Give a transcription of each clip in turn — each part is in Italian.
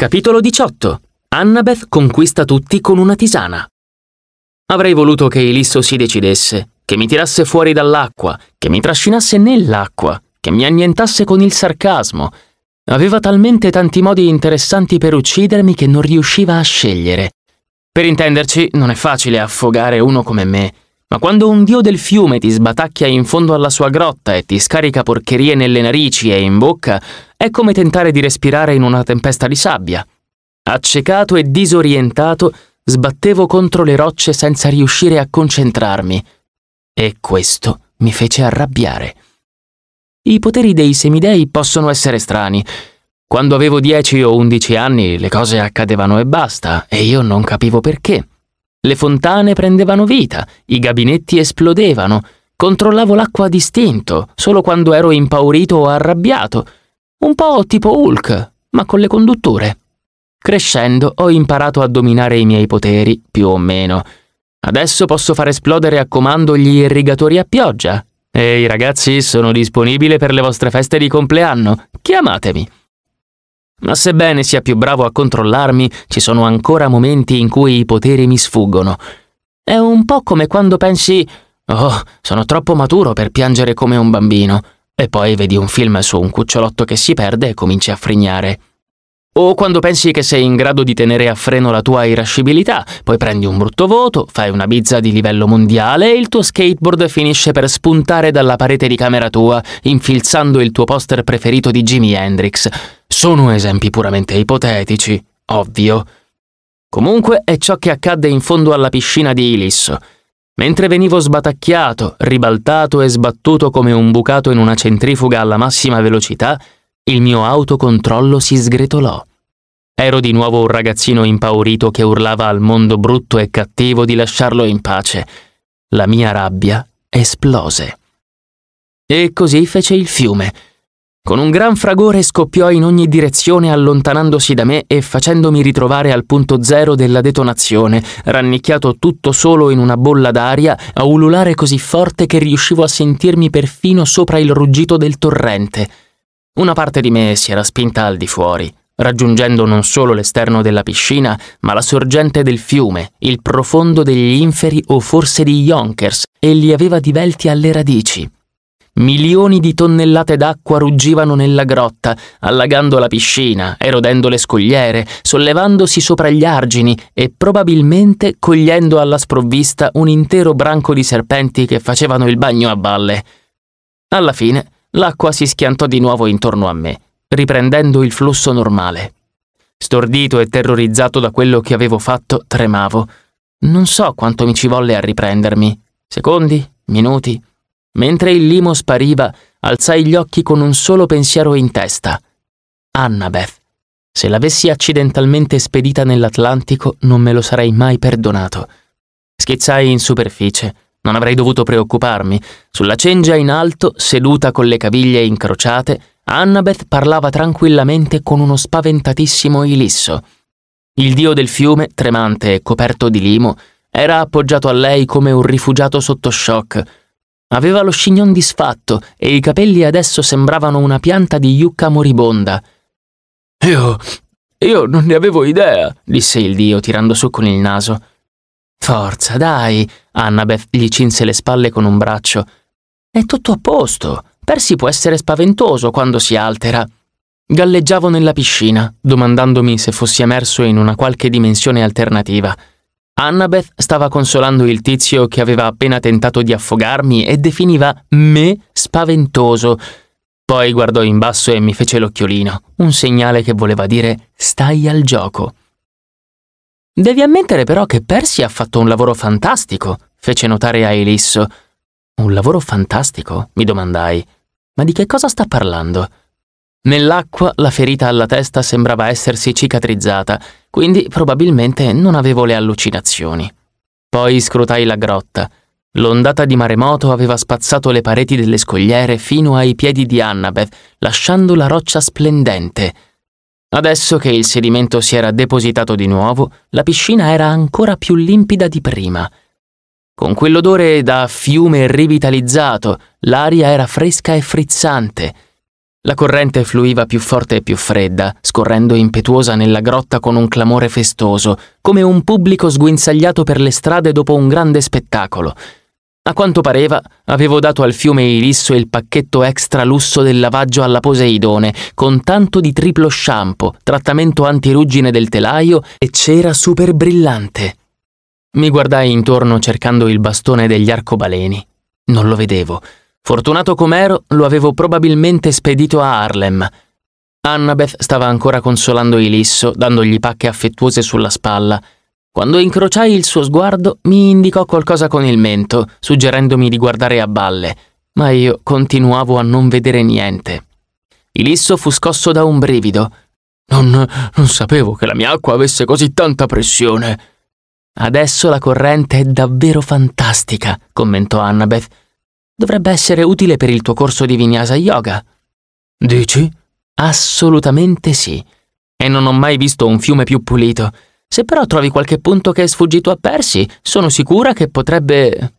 Capitolo 18. Annabeth conquista tutti con una tisana. Avrei voluto che Elisso si decidesse, che mi tirasse fuori dall'acqua, che mi trascinasse nell'acqua, che mi annientasse con il sarcasmo. Aveva talmente tanti modi interessanti per uccidermi che non riusciva a scegliere. Per intenderci, non è facile affogare uno come me. Ma quando un dio del fiume ti sbatacchia in fondo alla sua grotta e ti scarica porcherie nelle narici e in bocca, è come tentare di respirare in una tempesta di sabbia. Accecato e disorientato, sbattevo contro le rocce senza riuscire a concentrarmi. E questo mi fece arrabbiare. I poteri dei semidei possono essere strani. Quando avevo dieci o undici anni le cose accadevano e basta, e io non capivo perché. Le fontane prendevano vita, i gabinetti esplodevano, controllavo l'acqua distinto, solo quando ero impaurito o arrabbiato, un po' tipo Hulk, ma con le condutture. Crescendo ho imparato a dominare i miei poteri, più o meno. Adesso posso far esplodere a comando gli irrigatori a pioggia. Ehi ragazzi, sono disponibile per le vostre feste di compleanno. Chiamatemi. Ma sebbene sia più bravo a controllarmi, ci sono ancora momenti in cui i poteri mi sfuggono. È un po' come quando pensi Oh, sono troppo maturo per piangere come un bambino, e poi vedi un film su un cucciolotto che si perde e cominci a frignare. O quando pensi che sei in grado di tenere a freno la tua irascibilità, poi prendi un brutto voto, fai una bizza di livello mondiale e il tuo skateboard finisce per spuntare dalla parete di camera tua, infilzando il tuo poster preferito di Jimi Hendrix. Sono esempi puramente ipotetici, ovvio. Comunque è ciò che accadde in fondo alla piscina di Ilisso. Mentre venivo sbatacchiato, ribaltato e sbattuto come un bucato in una centrifuga alla massima velocità, il mio autocontrollo si sgretolò. Ero di nuovo un ragazzino impaurito che urlava al mondo brutto e cattivo di lasciarlo in pace. La mia rabbia esplose. E così fece il fiume. Con un gran fragore scoppiò in ogni direzione allontanandosi da me e facendomi ritrovare al punto zero della detonazione, rannicchiato tutto solo in una bolla d'aria, a ululare così forte che riuscivo a sentirmi perfino sopra il ruggito del torrente. Una parte di me si era spinta al di fuori, raggiungendo non solo l'esterno della piscina, ma la sorgente del fiume, il profondo degli inferi o forse di Yonkers, e li aveva divelti alle radici. Milioni di tonnellate d'acqua ruggivano nella grotta, allagando la piscina, erodendo le scogliere, sollevandosi sopra gli argini e probabilmente cogliendo alla sprovvista un intero branco di serpenti che facevano il bagno a valle. Alla fine, l'acqua si schiantò di nuovo intorno a me riprendendo il flusso normale. Stordito e terrorizzato da quello che avevo fatto, tremavo. Non so quanto mi ci volle a riprendermi. Secondi? Minuti? Mentre il limo spariva, alzai gli occhi con un solo pensiero in testa. Annabeth. Se l'avessi accidentalmente spedita nell'Atlantico, non me lo sarei mai perdonato. Schizzai in superficie. Non avrei dovuto preoccuparmi. Sulla cengia in alto, seduta con le caviglie incrociate, Annabeth parlava tranquillamente con uno spaventatissimo ilisso. Il dio del fiume, tremante e coperto di limo, era appoggiato a lei come un rifugiato sotto shock. Aveva lo scignon disfatto e i capelli adesso sembravano una pianta di yucca moribonda. Io. io non ne avevo idea, disse il dio, tirando su con il naso. Forza, dai, Annabeth gli cinse le spalle con un braccio. È tutto a posto, Persi può essere spaventoso quando si altera. Galleggiavo nella piscina, domandandomi se fossi emerso in una qualche dimensione alternativa. Annabeth stava consolando il tizio che aveva appena tentato di affogarmi e definiva me spaventoso. Poi guardò in basso e mi fece l'occhiolino, un segnale che voleva dire stai al gioco. Devi ammettere però che Percy ha fatto un lavoro fantastico, fece notare a Elisso. Un lavoro fantastico? mi domandai. Ma di che cosa sta parlando? Nell'acqua la ferita alla testa sembrava essersi cicatrizzata, quindi probabilmente non avevo le allucinazioni. Poi scrutai la grotta. L'ondata di maremoto aveva spazzato le pareti delle scogliere fino ai piedi di Annabeth, lasciando la roccia splendente. Adesso che il sedimento si era depositato di nuovo, la piscina era ancora più limpida di prima. Con quell'odore da fiume rivitalizzato, l'aria era fresca e frizzante. La corrente fluiva più forte e più fredda, scorrendo impetuosa nella grotta con un clamore festoso, come un pubblico sguinzagliato per le strade dopo un grande spettacolo. A quanto pareva, avevo dato al fiume Irisso il pacchetto extra lusso del lavaggio alla Poseidone, con tanto di triplo shampoo, trattamento antiruggine del telaio e cera super brillante. Mi guardai intorno cercando il bastone degli arcobaleni. Non lo vedevo. Fortunato com'ero, lo avevo probabilmente spedito a Harlem. Annabeth stava ancora consolando Ilisso, dandogli pacche affettuose sulla spalla. Quando incrociai il suo sguardo, mi indicò qualcosa con il mento, suggerendomi di guardare a balle, ma io continuavo a non vedere niente. Ilisso fu scosso da un brivido. Non, non sapevo che la mia acqua avesse così tanta pressione. Adesso la corrente è davvero fantastica, commentò Annabeth. Dovrebbe essere utile per il tuo corso di Vinyasa Yoga. Dici? Assolutamente sì. E non ho mai visto un fiume più pulito. Se però trovi qualche punto che è sfuggito a Persi, sono sicura che potrebbe...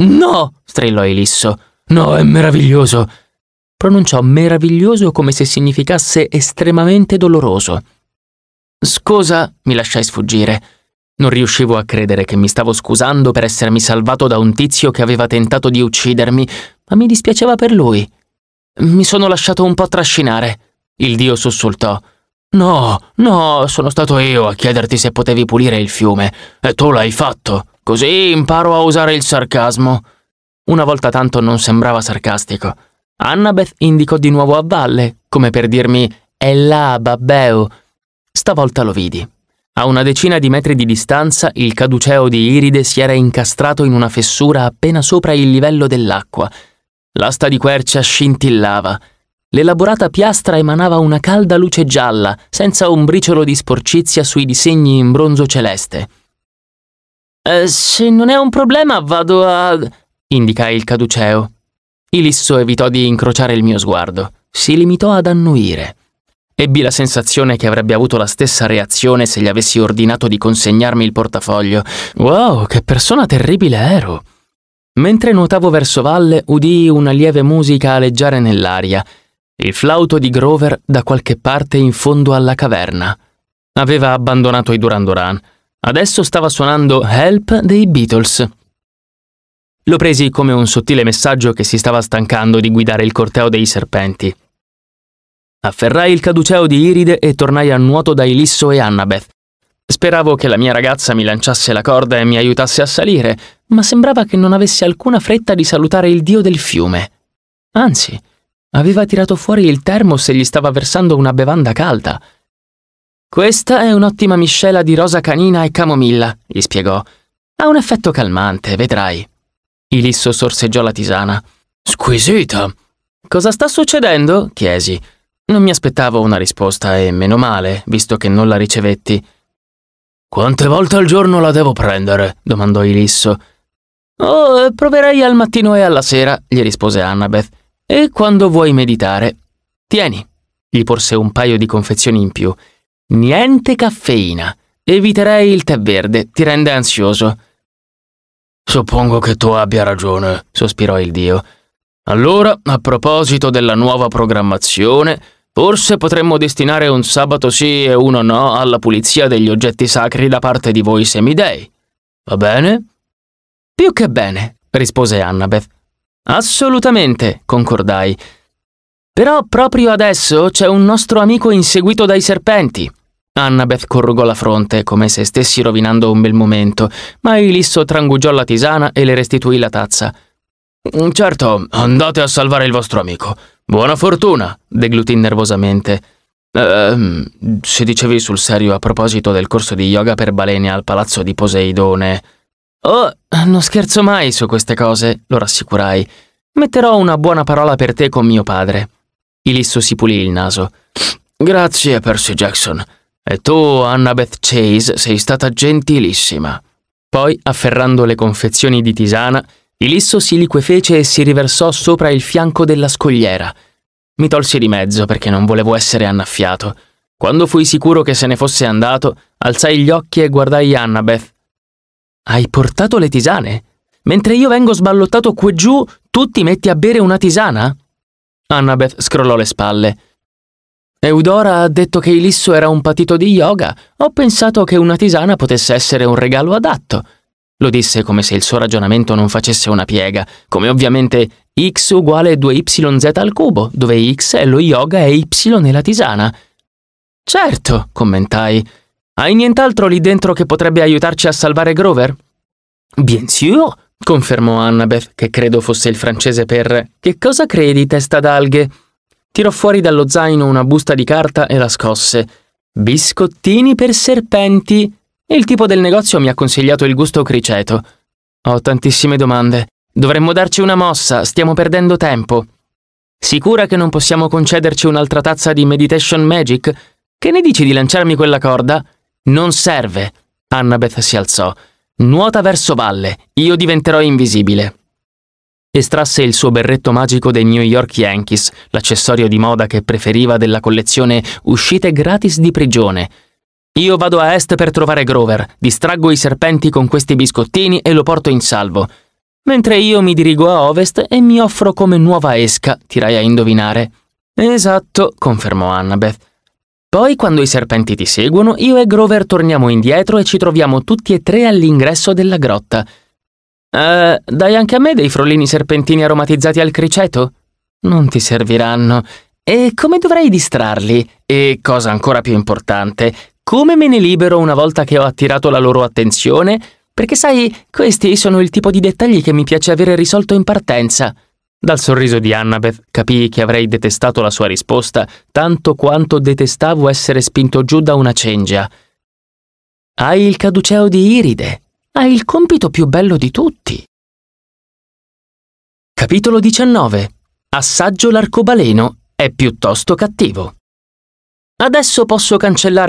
No! strillò Elisso. No, è meraviglioso! Pronunciò meraviglioso come se significasse estremamente doloroso. Scusa, mi lasciai sfuggire. Non riuscivo a credere che mi stavo scusando per essermi salvato da un tizio che aveva tentato di uccidermi, ma mi dispiaceva per lui. Mi sono lasciato un po' trascinare. Il dio sussultò. No, no, sono stato io a chiederti se potevi pulire il fiume, e tu l'hai fatto. Così imparo a usare il sarcasmo. Una volta tanto non sembrava sarcastico. Annabeth indicò di nuovo a valle, come per dirmi è là, babbeo. Stavolta lo vidi. A una decina di metri di distanza, il caduceo di Iride si era incastrato in una fessura appena sopra il livello dell'acqua. L'asta di quercia scintillava. L'elaborata piastra emanava una calda luce gialla, senza un briciolo di sporcizia sui disegni in bronzo celeste. Eh, se non è un problema, vado a. indicai il caduceo. Ilisso evitò di incrociare il mio sguardo. Si limitò ad annuire. Ebbi la sensazione che avrebbe avuto la stessa reazione se gli avessi ordinato di consegnarmi il portafoglio. Wow, che persona terribile ero! Mentre nuotavo verso valle, udii una lieve musica aleggiare nell'aria. Il flauto di Grover da qualche parte in fondo alla caverna. Aveva abbandonato i Durandoran. Adesso stava suonando Help dei Beatles. Lo presi come un sottile messaggio che si stava stancando di guidare il corteo dei serpenti. Afferrai il caduceo di Iride e tornai a nuoto da Ilisso e Annabeth. Speravo che la mia ragazza mi lanciasse la corda e mi aiutasse a salire, ma sembrava che non avesse alcuna fretta di salutare il dio del fiume. Anzi, aveva tirato fuori il termos e gli stava versando una bevanda calda. Questa è un'ottima miscela di rosa canina e camomilla, gli spiegò. Ha un effetto calmante, vedrai. Ilisso sorseggiò la tisana. Squisita! Cosa sta succedendo? chiesi. Non mi aspettavo una risposta e meno male, visto che non la ricevetti. Quante volte al giorno la devo prendere? domandò Ilisso. Oh, eh, proverei al mattino e alla sera, gli rispose Annabeth. E quando vuoi meditare? Tieni. Gli porse un paio di confezioni in più. Niente caffeina. Eviterei il tè verde, ti rende ansioso. Suppongo che tu abbia ragione, sospirò il dio. Allora, a proposito della nuova programmazione, Forse potremmo destinare un sabato sì e uno no alla pulizia degli oggetti sacri da parte di voi semidei. Va bene? Più che bene, rispose Annabeth. Assolutamente, concordai. Però proprio adesso c'è un nostro amico inseguito dai serpenti. Annabeth corrugò la fronte come se stessi rovinando un bel momento, ma Ilisso trangugiò la tisana e le restituì la tazza. Certo, andate a salvare il vostro amico. Buona fortuna, deglutì nervosamente. Ehm, se dicevi sul serio a proposito del corso di yoga per balene al palazzo di Poseidone. Oh, non scherzo mai su queste cose, lo rassicurai. Metterò una buona parola per te con mio padre. Ilisso si pulì il naso. Grazie, Percy Jackson. E tu, Annabeth Chase, sei stata gentilissima. Poi, afferrando le confezioni di tisana, Ilisso si liquefece e si riversò sopra il fianco della scogliera. Mi tolsi di mezzo perché non volevo essere annaffiato. Quando fui sicuro che se ne fosse andato, alzai gli occhi e guardai Annabeth. Hai portato le tisane? Mentre io vengo sballottato qui giù, tu ti metti a bere una tisana? Annabeth scrollò le spalle. Eudora ha detto che Ilisso era un patito di yoga. Ho pensato che una tisana potesse essere un regalo adatto. Lo disse come se il suo ragionamento non facesse una piega, come ovviamente x uguale 2yz al cubo, dove x è lo yoga e y è la tisana. Certo, commentai. Hai nient'altro lì dentro che potrebbe aiutarci a salvare Grover? Bien sûr, confermò Annabeth, che credo fosse il francese per Che cosa credi, testa d'alghe? Tirò fuori dallo zaino una busta di carta e la scosse. Biscottini per serpenti, e il tipo del negozio mi ha consigliato il gusto criceto. Ho tantissime domande. Dovremmo darci una mossa, stiamo perdendo tempo. Sicura che non possiamo concederci un'altra tazza di Meditation Magic? Che ne dici di lanciarmi quella corda? Non serve. Annabeth si alzò. Nuota verso valle, io diventerò invisibile. Estrasse il suo berretto magico dei New York Yankees, l'accessorio di moda che preferiva della collezione Uscite gratis di prigione, io vado a est per trovare Grover, distraggo i serpenti con questi biscottini e lo porto in salvo. Mentre io mi dirigo a ovest e mi offro come nuova esca, tirai a indovinare. Esatto, confermò Annabeth. Poi, quando i serpenti ti seguono, io e Grover torniamo indietro e ci troviamo tutti e tre all'ingresso della grotta. Eh, dai anche a me dei frollini serpentini aromatizzati al criceto? Non ti serviranno. E come dovrei distrarli? E, cosa ancora più importante, come me ne libero una volta che ho attirato la loro attenzione? Perché sai, questi sono il tipo di dettagli che mi piace avere risolto in partenza. Dal sorriso di Annabeth capii che avrei detestato la sua risposta tanto quanto detestavo essere spinto giù da una cengia. Hai il caduceo di Iride. Hai il compito più bello di tutti. Capitolo 19. Assaggio l'arcobaleno è piuttosto cattivo. Adesso posso cancellare